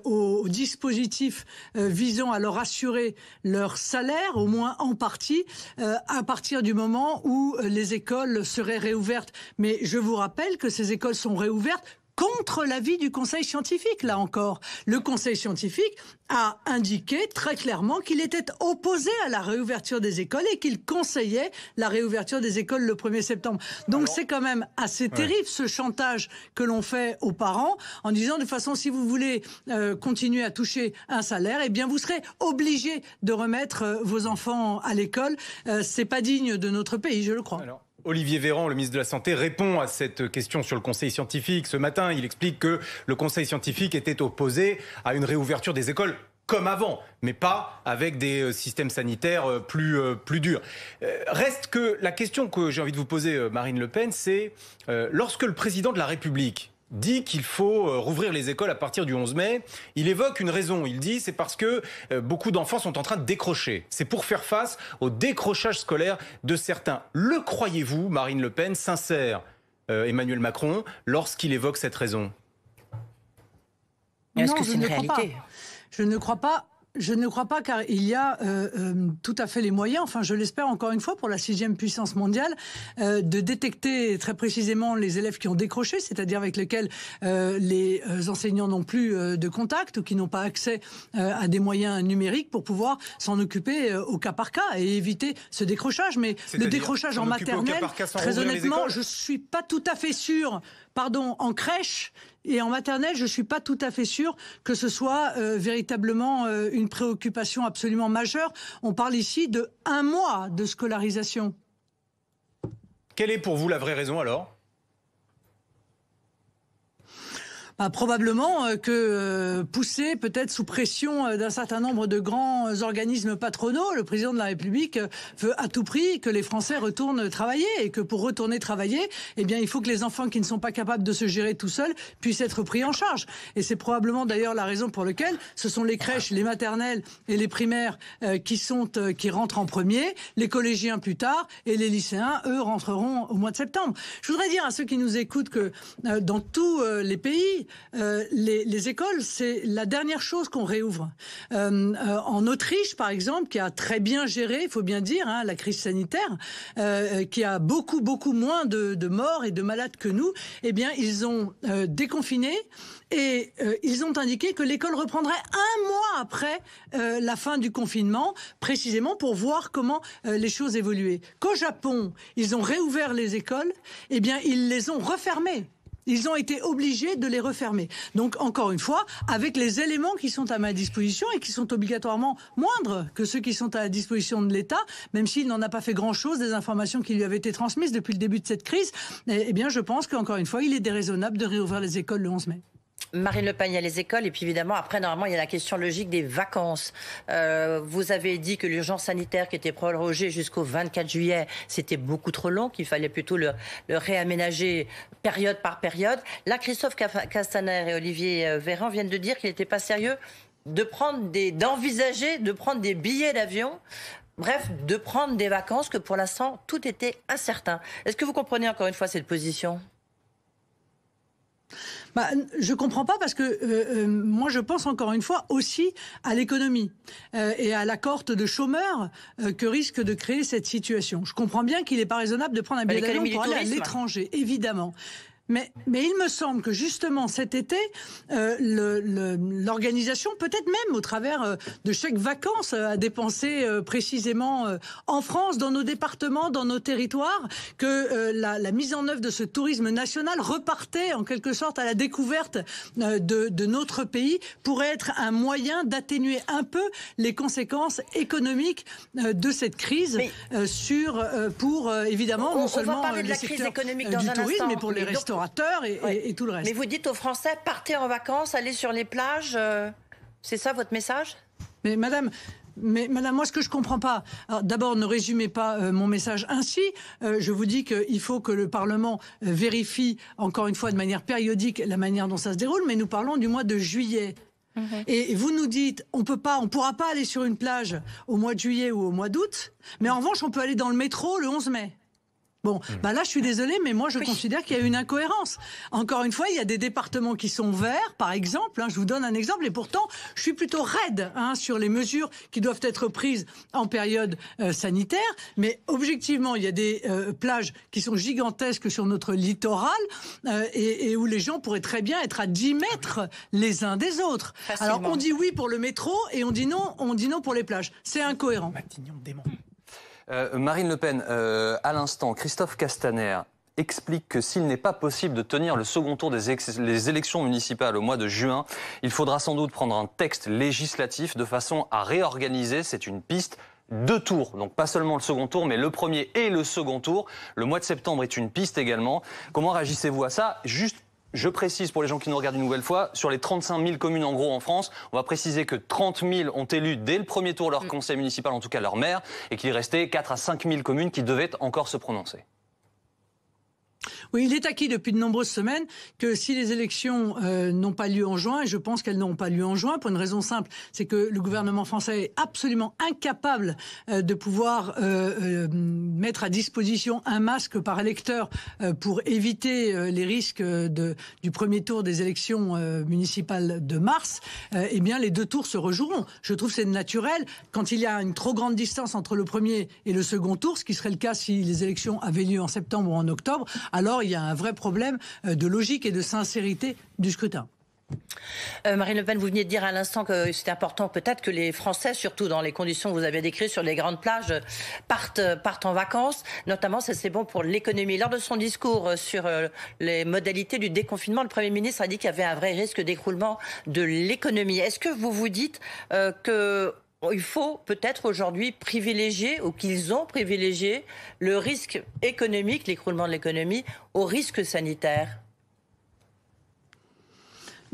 aux dispositifs visant à leur assurer leur salaire, au moins en partie, à partir du moment où les écoles seraient réouvertes. Mais je vous rappelle que ces écoles sont réouvertes contre l'avis du Conseil scientifique, là encore. Le Conseil scientifique a indiqué très clairement qu'il était opposé à la réouverture des écoles et qu'il conseillait la réouverture des écoles le 1er septembre. Donc c'est quand même assez terrible ce chantage que l'on fait aux parents en disant de façon si vous voulez euh, continuer à toucher un salaire, eh bien vous serez obligé de remettre euh, vos enfants à l'école. Euh, c'est pas digne de notre pays, je le crois. Olivier Véran, le ministre de la Santé, répond à cette question sur le Conseil scientifique. Ce matin, il explique que le Conseil scientifique était opposé à une réouverture des écoles comme avant, mais pas avec des euh, systèmes sanitaires euh, plus, euh, plus durs. Reste que la question que j'ai envie de vous poser, Marine Le Pen, c'est lorsque le président de la République dit qu'il faut euh, rouvrir les écoles à partir du 11 mai. Il évoque une raison. Il dit c'est parce que euh, beaucoup d'enfants sont en train de décrocher. C'est pour faire face au décrochage scolaire de certains. Le croyez-vous, Marine Le Pen, sincère, euh, Emmanuel Macron, lorsqu'il évoque cette raison Est-ce que c'est une réalité je ne crois pas je ne crois pas car il y a euh, euh, tout à fait les moyens, enfin je l'espère encore une fois pour la sixième puissance mondiale, euh, de détecter très précisément les élèves qui ont décroché, c'est-à-dire avec lesquels les enseignants n'ont plus de contact ou qui n'ont pas accès à des moyens numériques pour pouvoir s'en occuper au cas par cas et éviter ce décrochage. Mais le décrochage en maternelle, très honnêtement, je suis pas tout à fait sûr, pardon, en crèche, et en maternelle, je ne suis pas tout à fait sûr que ce soit euh, véritablement euh, une préoccupation absolument majeure. On parle ici de un mois de scolarisation. Quelle est pour vous la vraie raison alors Bah, probablement euh, que euh, poussé peut-être sous pression euh, d'un certain nombre de grands organismes patronaux, le président de la République veut à tout prix que les Français retournent travailler et que pour retourner travailler, eh bien il faut que les enfants qui ne sont pas capables de se gérer tout seuls puissent être pris en charge. Et c'est probablement d'ailleurs la raison pour laquelle ce sont les crèches, les maternelles et les primaires qui sont qui rentrent en premier, les collégiens plus tard et les lycéens eux rentreront au mois de septembre. Je voudrais dire à ceux qui nous écoutent que dans tous les pays, euh, les, écoles, c'est la dernière chose qu'on réouvre. Euh, euh, en Autriche, par exemple, qui a très bien géré, il faut bien dire, hein, la crise sanitaire, qui a beaucoup, beaucoup moins de, morts et de malades que nous, eh bien, ils ont déconfiné et ils ont indiqué que l'école reprendrait un mois après la fin du confinement, précisément pour voir comment les choses évoluaient. Qu'au Japon, ils ont réouvert les écoles, eh bien, ils les ont refermées ils ont été obligés de les refermer. Donc, encore une fois, avec les éléments qui sont à ma disposition et qui sont obligatoirement moindres que ceux qui sont à la disposition de l'État, même s'il n'en a pas fait grand-chose des informations qui lui avaient été transmises depuis le début de cette crise, eh, eh bien, je pense qu'encore une fois, il est déraisonnable de réouvrir les écoles le 11 mai. Marine Le Pen, il y a les écoles et puis évidemment après normalement il y a la question logique des vacances. Euh, vous avez dit que l'urgence sanitaire qui était prorogée jusqu'au 24 juillet, c'était beaucoup trop long, qu'il fallait plutôt le, réaménager période par période. Là, Christophe Castaner et Olivier euh, Véran viennent de dire qu'il n'était pas sérieux de prendre des, d'envisager de prendre des billets d'avion. Bref, de prendre des vacances que pour l'instant tout était incertain. Est-ce que vous comprenez encore une fois cette position bah, je ne comprends pas parce que euh, euh, moi, je pense encore une fois aussi à l'économie euh, et à la cohorte de chômeurs que risque de créer cette situation. Je comprends bien qu'il n'est pas raisonnable de prendre un bah, billet d'avion pour aller à l'étranger, évidemment. Mais, il me semble que justement cet été, euh, l'organisation, peut-être même au travers euh, de chaque vacances, euh, a dépensé précisément en France, dans nos départements, dans nos territoires, que la, mise en œuvre de ce tourisme national repartait en quelque sorte à la découverte de, notre pays pourrait être un moyen d'atténuer un peu les conséquences économiques de cette crise sur, pour évidemment non seulement de la crise économique du tourisme, instant, mais pour les restaurants et, tout le reste. Mais vous dites aux Français, partez en vacances, allez sur les plages. Euh, c'est ça votre message Mais madame, mais madame, moi, ce que je comprends pas, d'abord, ne résumez pas euh, mon message ainsi. Euh, je vous dis qu'il faut que le Parlement vérifie, encore une fois, de manière périodique, la manière dont ça se déroule, mais nous parlons du mois de juillet. Mhm. Et vous nous dites, on peut pas, on pourra pas aller sur une plage au mois de juillet ou au mois d'août, mais en revanche, on peut aller dans le métro le 11 mai. Bon, mm. bah là, je suis désolée, mais moi, je considère qu'il y a une incohérence. Encore une fois, il y a des départements qui sont verts, par exemple. Hein, je vous donne un exemple, et pourtant, je suis plutôt raide hein, sur les mesures qui doivent être prises en période euh, sanitaire. Mais objectivement, il y a des euh, plages qui sont gigantesques sur notre littoral euh, et, et, où les gens pourraient très bien être à 10 mètres les uns des autres. Alors, on dit oui pour le métro et on dit non, on dit non pour les plages. C'est incohérent. Euh, Marine Le Pen, euh, à l'instant, Christophe Castaner explique que s'il n'est pas possible de tenir le second tour des élections municipales au mois de juin, il faudra sans doute prendre un texte législatif de façon à réorganiser, c'est une piste, deux tours, donc pas seulement le second tour, mais le premier et le second tour. Le mois de septembre est une piste également. Comment réagissez-vous à ça Juste je précise pour les gens qui nous regardent une nouvelle fois, sur les 35 000 communes en gros en France, on va préciser que 30 000 ont élu dès le premier tour leur mm. conseil municipal, en tout cas leur maire, et qu'il restait 4 à 5 000 communes qui devaient encore se prononcer. Oui, il est acquis depuis de nombreuses semaines que si les élections euh, n'ont pas lieu en juin, et je pense qu'elles n'ont pas lieu en juin, pour une raison simple, c'est que le gouvernement français est absolument incapable euh, de pouvoir euh, mettre à disposition un masque par électeur pour éviter les risques de, du premier tour des élections municipales de mars, eh bien les deux tours se rejoueront. Je trouve c'est naturel. Quand il y a une trop grande distance entre le premier et le second tour, ce qui serait le cas si les élections avaient lieu en septembre ou en octobre, alors il y a un vrai problème euh, de logique et de sincérité du scrutin. Euh, Marine Le Pen, vous veniez de dire à l'instant que c'était important peut-être que les Français, surtout dans les conditions que vous avez décrites sur les grandes plages, partent, partent en vacances. Notamment, ça c'est bon pour l'économie. Lors de son discours sur euh, les modalités du déconfinement, le Premier ministre a dit qu'il y avait un vrai risque d'écroulement de l'économie. Est-ce que vous vous dites que il faut peut-être aujourd'hui privilégier, ou qu'ils ont privilégié, le risque économique, l'écroulement de l'économie, au risque sanitaire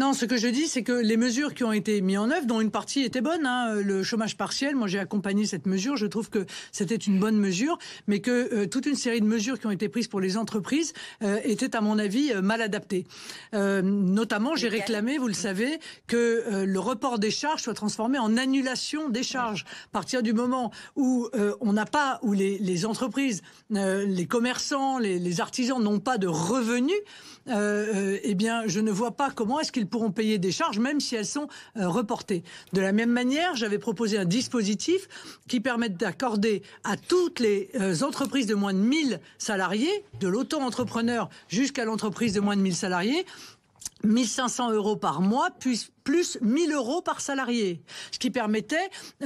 non, ce que je dis, c'est que les mesures qui ont été mises en œuvre, dont une partie était bonne, hein, euh, le chômage partiel, moi j'ai accompagné cette mesure, je trouve que c'était une bonne mesure, mais que euh, toute une série de mesures qui ont été prises pour les entreprises euh, étaient, à mon avis, mal adaptées. notamment, j'ai réclamé, vous le mm. savez, que le report des charges soit transformé en annulation des charges. À partir du moment où on n'a pas, où les, entreprises, les commerçants, les, les artisans n'ont pas de revenus, eh bien, je ne vois pas comment est-ce qu'ils pourront payer des charges même si elles sont euh, reportées. De la même manière, j'avais proposé un dispositif qui permette d'accorder à toutes les euh, entreprises de moins de 1000 salariés, de l'auto-entrepreneur jusqu'à l'entreprise de moins de 1000 salariés, 1500 euros par mois, plus, plus 1000 euros par salarié, ce qui permettait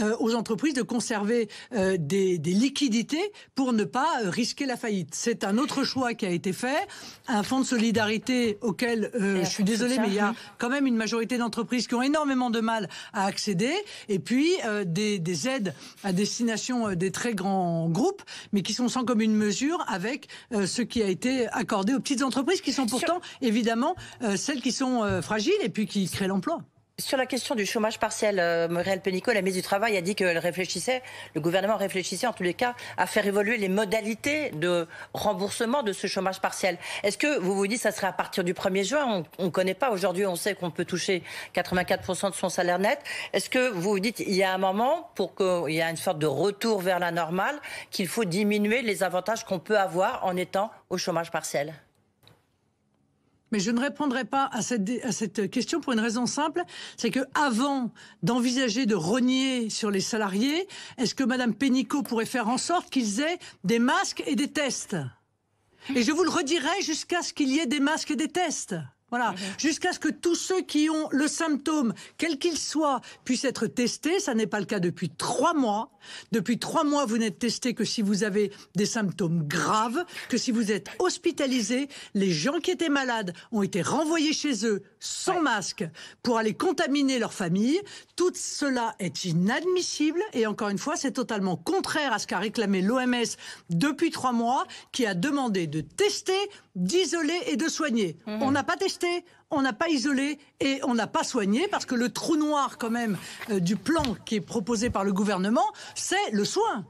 euh, aux entreprises de conserver euh, des, liquidités pour ne pas euh, risquer la faillite. C'est un autre choix qui a été fait, un fonds de solidarité auquel je suis désolé, mais il y a quand même une majorité d'entreprises qui ont énormément de mal à accéder, et puis des, des, aides à destination des très grands groupes, mais qui sont sans commune mesure avec ce qui a été accordé aux petites entreprises, qui sont pourtant évidemment celles qui sont euh, fragiles et puis qui créent l'emploi. Sur la question du chômage partiel, euh, Muriel Pénicaud, la ministre du Travail, a dit qu'elle réfléchissait, le gouvernement réfléchissait en tous les cas à faire évoluer les modalités de remboursement de ce chômage partiel. Est-ce que vous vous dites que ça serait à partir du 1er juin On ne connaît pas. Aujourd'hui, on sait qu'on peut toucher 84% de son salaire net. Est-ce que vous vous dites il y a un moment, pour qu'il y ait une sorte de retour vers la normale, qu'il faut diminuer les avantages qu'on peut avoir en étant au chômage partiel mais je ne répondrai pas à cette, question pour une raison simple, c'est que avant d'envisager de rogner sur les salariés, est-ce que Madame Pénicaud pourrait faire en sorte qu'ils aient des masques et des tests Et je vous le redirai jusqu'à ce qu'il y ait des masques et des tests. Voilà, mhm. jusqu'à ce que tous ceux qui ont le symptôme, quel qu'il soit, puissent être testés. Ça n'est pas le cas depuis trois mois. Depuis trois mois, vous n'êtes testé que si vous avez des symptômes graves, que si vous êtes hospitalisé. Les gens qui étaient malades ont été renvoyés chez eux sans masque pour aller contaminer leur famille. Tout cela est inadmissible et encore une fois, c'est totalement contraire à ce qu'a réclamé l'OMS depuis trois mois, qui a demandé de tester, d'isoler et de soigner. Mhm. On n'a pas testé, on n'a pas isolé et on n'a pas soigné parce que le trou noir quand même euh, du plan qui est proposé par le gouvernement, c'est le soin.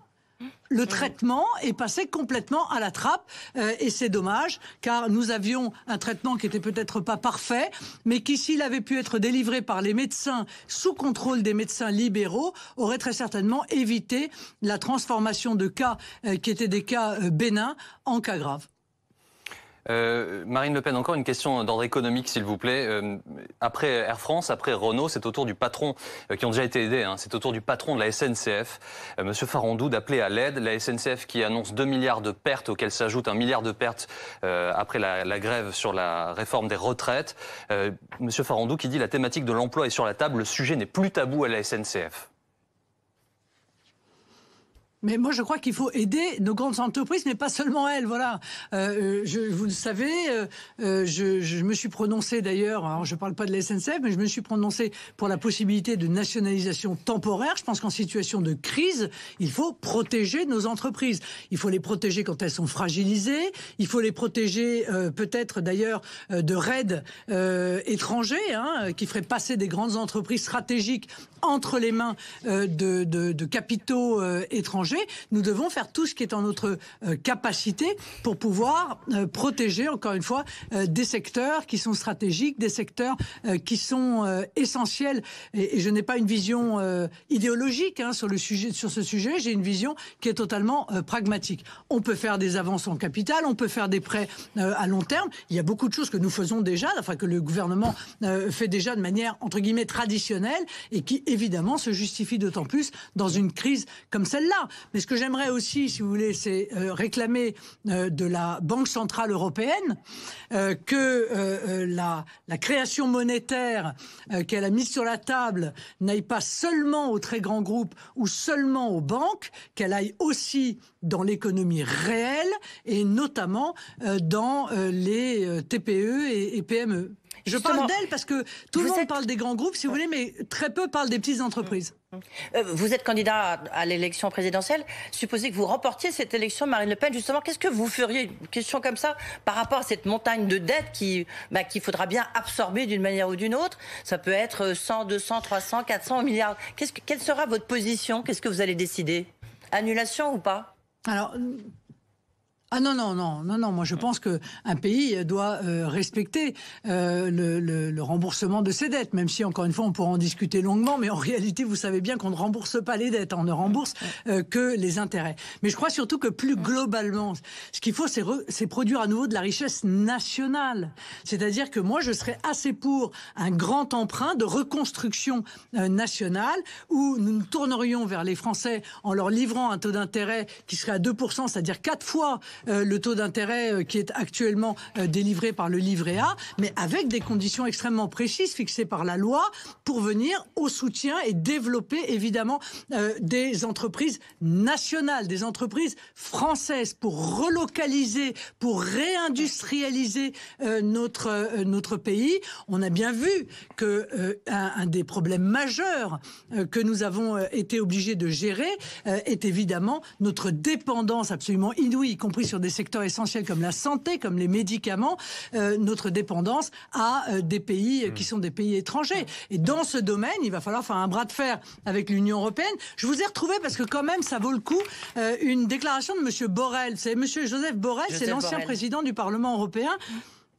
Le traitement est passé complètement à la trappe euh, et c'est dommage car nous avions un traitement qui était peut-être pas parfait mais qui s'il avait pu être délivré par les médecins sous contrôle des médecins libéraux aurait très certainement évité la transformation de cas euh, qui étaient des cas bénins en cas graves. Euh, Marine Le Pen, encore une question d'ordre économique, s'il vous plaît. Euh, après Air France, après Renault, c'est autour du patron, euh, qui ont déjà été aidés, hein, c'est autour du patron de la SNCF, Monsieur Farandou, d'appeler à l'aide. La SNCF qui annonce 2 milliards de pertes, auxquelles s'ajoute un milliard de pertes après la, la, grève sur la réforme des retraites. Monsieur Farandou qui dit la thématique de l'emploi est sur la table, le sujet n'est plus tabou à la SNCF. Mais moi, je crois qu'il faut aider nos grandes entreprises, mais pas seulement elles. Voilà. Euh, euh, vous le savez, euh, je, me suis prononcé d'ailleurs. Alors, je parle pas de la SNCF, mais je me suis prononcé pour la possibilité de nationalisation temporaire. Je pense qu'en situation de crise, il faut protéger nos entreprises. Il faut les protéger quand elles sont fragilisées. Il faut les protéger peut-être d'ailleurs de raids étrangers hein, qui feraient passer des grandes entreprises stratégiques entre les mains de capitaux étrangers nous devons faire tout ce qui est en notre euh, capacité pour pouvoir euh, protéger, encore une fois, euh, des secteurs qui sont stratégiques, des secteurs qui sont essentiels. Et, je n'ai pas une vision idéologique hein, sur, le sujet, sur ce sujet, j'ai une vision qui est totalement pragmatique. On peut faire des avances en capital, on peut faire des prêts à long terme. Il y a beaucoup de choses que nous faisons déjà, enfin que le gouvernement fait déjà de manière, entre guillemets, traditionnelle et qui, évidemment, se justifie d'autant plus dans une crise comme celle-là. Mais ce que j'aimerais aussi, si vous voulez, c'est euh, réclamer euh, de la Banque centrale européenne euh, que la, création monétaire qu'elle a mise sur la table n'aille pas seulement aux très grands groupes ou seulement aux banques, qu'elle aille aussi dans l'économie réelle et notamment dans les TPE et PME. Je parle d'elle parce que tout le monde parle des grands groupes, si vous voulez, mais très peu parlent des petites entreprises. Euh, vous êtes candidat à l'élection présidentielle. Supposez que vous remportiez cette élection, Marine Le Pen. Justement, qu'est-ce que vous feriez Une question comme ça par rapport à cette montagne de dettes qui, bah, qu'il faudra bien absorber d'une manière ou d'une autre. Ça peut être 100, 200, 300, 400 milliards. que, quelle sera votre position Qu'est-ce que vous allez décider Annulation ou pas Alors, ah non, non, non, non, non. Moi, je pense qu'un pays doit euh, respecter euh, le, remboursement de ses dettes, même si, encore une fois, on pourra en discuter longuement, mais en réalité, vous savez bien qu'on ne rembourse pas les dettes, on ne rembourse euh, que les intérêts. Mais je crois surtout que plus globalement, ce qu'il faut, c'est produire à nouveau de la richesse nationale. C'est-à-dire que moi, je serais assez pour un grand emprunt de reconstruction nationale où nous nous tournerions vers les Français en leur livrant un taux d'intérêt qui serait à 2%, c'est-à-dire quatre fois euh, le taux d'intérêt euh, qui est actuellement euh, délivré par le livret A, mais avec des conditions extrêmement précises fixées par la loi pour venir au soutien et développer évidemment des entreprises nationales, des entreprises françaises pour relocaliser, pour réindustrialiser notre, notre pays. On a bien vu que un, des problèmes majeurs que nous avons été obligés de gérer est évidemment notre dépendance absolument inouïe, y compris sur des secteurs essentiels comme la santé, comme les médicaments, euh, notre dépendance à euh, des pays euh, qui hmm. sont des pays étrangers. Et dans ce domaine, il va falloir faire un bras de fer avec l'Union européenne. Je vous ai retrouvé parce que quand même, ça vaut le coup, une déclaration de Monsieur Borrell. C'est Monsieur Joseph Borrell, c'est l'ancien président du Parlement européen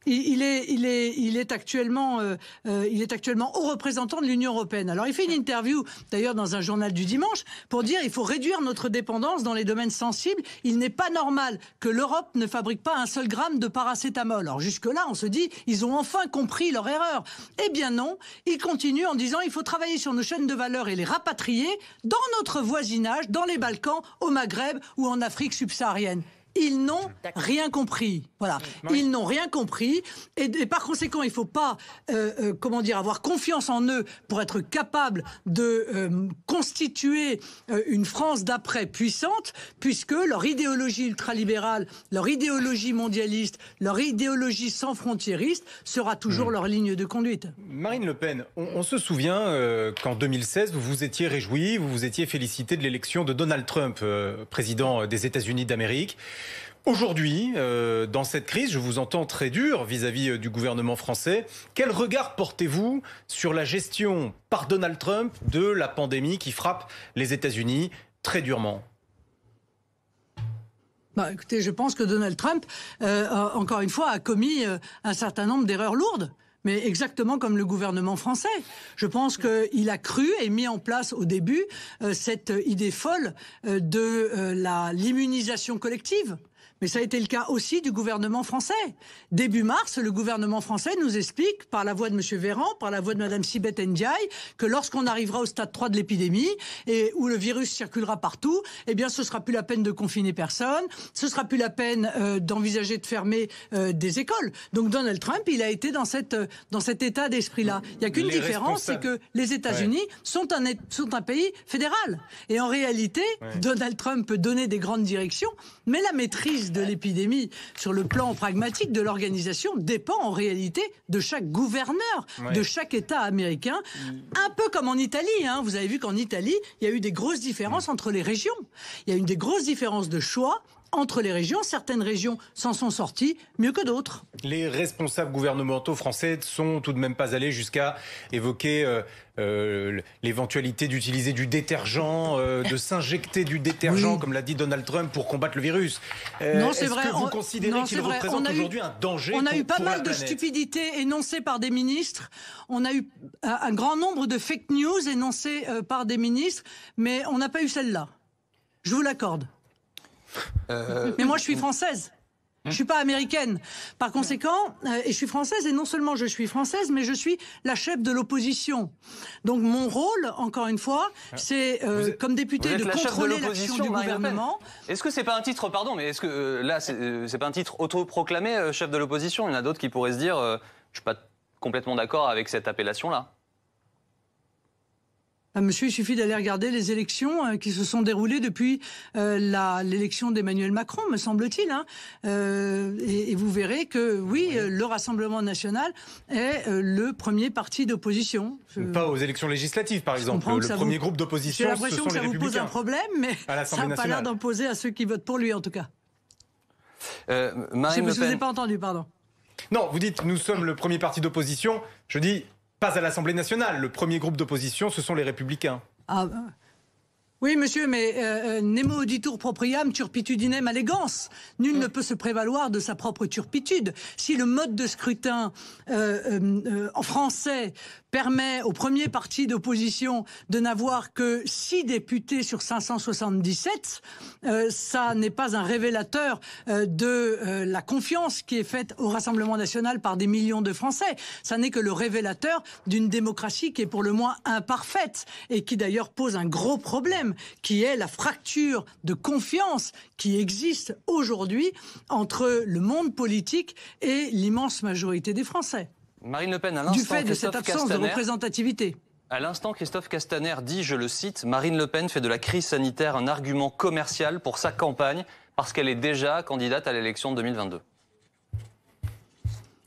il est, actuellement, haut représentant de l'Union européenne. Alors, il fait une interview, d'ailleurs, dans un journal du dimanche, pour dire qu'il faut réduire notre dépendance dans les domaines sensibles. Il n'est pas normal que l'Europe ne fabrique pas un seul gramme de paracétamol. Alors, jusque-là, on se dit ils ont enfin compris leur erreur. Eh bien non, il continue en disant qu'il faut travailler sur nos chaînes de valeur et les rapatrier dans notre voisinage, dans les Balkans, au Maghreb ou en Afrique subsaharienne. Ils n'ont rien compris. Voilà. Ils n'ont rien compris. Et, par conséquent, il ne faut pas, euh, euh, comment dire, avoir confiance en eux pour être capable de euh, constituer une France d'après puissante, puisque leur idéologie ultralibérale, leur idéologie mondialiste, leur idéologie sans frontiériste sera toujours hmm. leur ligne de conduite. Marine Le Pen, on, se souvient qu'en 2016, vous vous étiez réjoui, vous vous étiez félicité de l'élection de Donald Trump, président des États-Unis d'Amérique. Aujourd'hui, euh, dans cette crise, je vous entends très dur vis-à-vis euh, du gouvernement français. Quel regard portez-vous sur la gestion par Donald Trump de la pandémie qui frappe les États-Unis très durement bah, écoutez, je pense que Donald Trump, euh, encore une fois, a commis un certain nombre d'erreurs lourdes mais exactement comme le gouvernement français. Je pense qu'il a cru et mis en place au début cette idée folle de la l'immunisation collective. Mais ça a été le cas aussi du gouvernement français. Début mars, le gouvernement français nous explique, par la voix de M. Véran, par la voix de Mme Sibeth Ndiaye, que lorsqu'on arrivera au stade 3 de l'épidémie, et où le virus circulera partout, eh bien, ce sera plus la peine de confiner personne, ce sera plus la peine euh, d'envisager de fermer euh, des écoles. Donc Donald Trump, il a été dans, cette, dans cet état d'esprit-là. Il n'y a qu'une différence, c'est que les États-Unis sont, un, sont un pays fédéral. Et en réalité, Donald Trump peut donner des grandes directions, mais la maîtrise de l'épidémie sur le plan pragmatique de l'organisation dépend en réalité de chaque gouverneur de chaque État américain, mm. un peu comme en Italie. Hein. Vous avez vu qu'en Italie, il y a eu des grosses différences entre les régions. Il y a eu des grosses différences de choix entre les régions. Certaines régions s'en sont sorties mieux que d'autres. Les responsables gouvernementaux français sont tout de même pas allés jusqu'à évoquer euh, euh, l'éventualité d'utiliser du détergent, euh, de s'injecter du détergent, comme l'a dit Donald Trump, pour combattre le virus. non, c'est -ce Que vous considérez qu'il représente aujourd'hui un danger On a eu pas mal de stupidités énoncées par des ministres. On a eu un grand nombre de fake news énoncées par des ministres, mais on n'a pas eu celle-là. Je vous l'accorde. Euh, mais moi, je suis française. Hein je suis pas américaine. Par conséquent, euh, et je suis française, et non seulement je suis française, mais je suis la chef de l'opposition. Donc mon rôle, encore une fois, ah. c'est euh, comme député de contrôler l'action du gouvernement. Est-ce que c'est pas un titre, pardon, mais est-ce que là, c'est pas un titre autoproclamé chef de l'opposition Il y en a d'autres qui pourraient se dire, je suis pas complètement d'accord avec cette appellation-là. Ah, monsieur, il suffit d'aller regarder les élections euh, qui se sont déroulées depuis euh, la, l'élection d'Emmanuel Macron, me semble-t-il. Hein. Euh, et, vous verrez que, oui, le Rassemblement national est le premier parti d'opposition. Pas aux élections législatives, par exemple. Le premier groupe d'opposition, J'ai l'impression que ça vous pose un problème, mais ça n'a pas l'air d'en à ceux qui votent pour lui, en tout cas. Je ne vous ai pas entendu, pardon. Non, vous dites nous sommes le premier parti d'opposition. Je dis pas à l'Assemblée nationale. Le premier groupe d'opposition, ce sont les Républicains. Ah, ben. oui, monsieur, mais euh, euh, nemo auditur propriam turpitudinem allégance. Nul ne peut se prévaloir de sa propre turpitude. Si le mode de scrutin euh, en français permet au premier parti d'opposition de n'avoir que 6 députés sur 577, euh, ça n'est pas un révélateur euh, de euh, la confiance qui est faite au Rassemblement national par des millions de Français. Ça n'est que le révélateur d'une démocratie qui est pour le moins imparfaite et qui d'ailleurs pose un gros problème, qui est la fracture de confiance qui existe aujourd'hui entre le monde politique et l'immense majorité des Français. Marine Le Pen, à l'instant. Du fait de cette absence de représentativité. À l'instant, Christophe Castaner dit, je le cite, Marine Le Pen fait de la crise sanitaire un argument commercial pour sa campagne parce qu'elle est déjà candidate à l'élection 2022.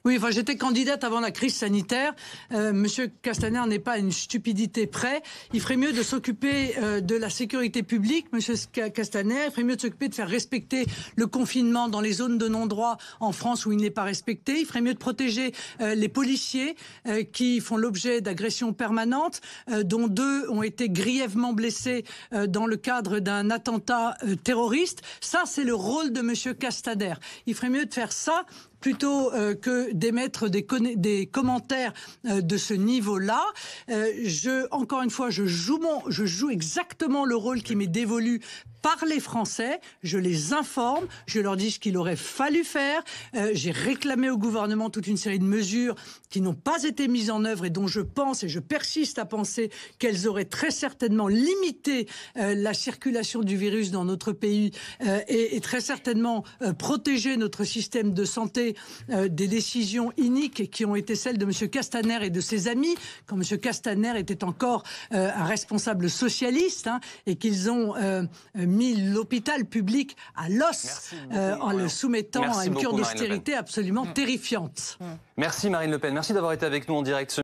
Oui, enfin, j'étais candidate avant la crise sanitaire. Euh, Monsieur Castaner n'est pas une stupidité près. Il ferait mieux de s'occuper euh, de la sécurité publique, Monsieur Castaner. Il ferait mieux de s'occuper de faire respecter le confinement dans les zones de non-droit en France où il n'est pas respecté. Il ferait mieux de protéger euh, les policiers euh, qui font l'objet d'agressions permanentes, dont deux ont été grièvement blessés dans le cadre d'un attentat terroriste. Ça, c'est le rôle de Monsieur Castaner. Il ferait mieux de faire ça plutôt euh, que d'émettre des, commentaires euh, de ce niveau-là. Euh, je, encore une fois, je joue, mon, je joue exactement le rôle qui m'est dévolu par les Français, je les informe, je leur dis ce qu'il aurait fallu faire. Euh, j'ai réclamé au gouvernement toute une série de mesures qui n'ont pas été mises en œuvre et dont je pense et je persiste à penser qu'elles auraient très certainement limité euh, la circulation du virus dans notre pays euh, et, très certainement protégé notre système de santé des décisions iniques qui ont été celles de M. Castaner et de ses amis quand M. Castaner était encore un responsable socialiste hein, et qu'ils ont mis l'hôpital public à l'os euh, en le soumettant à une cure d'austérité absolument mm. terrifiante. Mm. Merci Marine Le Pen. Merci d'avoir été avec nous en direct.